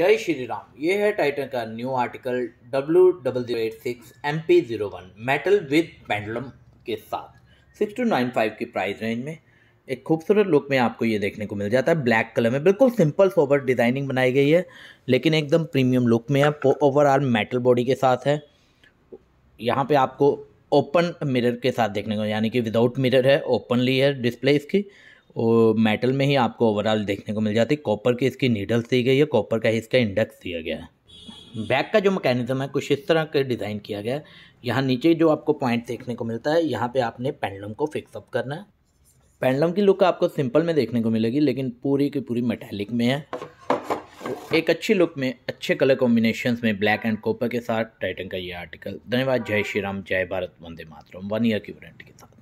जय श्री राम ये है टाइटन का new article W double zero eight six M P zero one metal with pendulum के साथ सिक्स टू नाइन फाइव की प्राइस रेंज में एक खूबसूरत लुक में आपको ये देखने को मिल जाता है ब्लैक कलर में बिल्कुल सिंपल सोवर डिज़ाइनिंग बनाई गई है लेकिन एकदम प्रीमियम लुक में है ओवरऑल मेटल बॉडी के साथ है यहाँ पे आपको ओपन मिरर के साथ देखने को यानी कि विदाउट मिरर है ओपनली है डिस्प्ले इसकी और मेटल में ही आपको ओवरऑल देखने को मिल जाती है कॉपर की इसकी नीडल्स दी गई है कॉपर का ही इसका इंडेक्स दिया गया है बैक का जो मैकेनिज्म है कुछ इस तरह के डिज़ाइन किया गया है यहाँ नीचे जो आपको पॉइंट देखने को मिलता है यहाँ पे आपने पेंडलम को फिक्सअप करना है पेंडलम की लुक आपको सिंपल में देखने को मिलेगी लेकिन पूरी की पूरी मेटेलिक में है एक अच्छी लुक में अच्छे कलर कॉम्बिनेशन में ब्लैक एंड कॉपर के साथ टाइटन का ये आर्टिकल धन्यवाद जय श्री राम जय भारत वंदे मातरम वन ईयर की वारंटी के साथ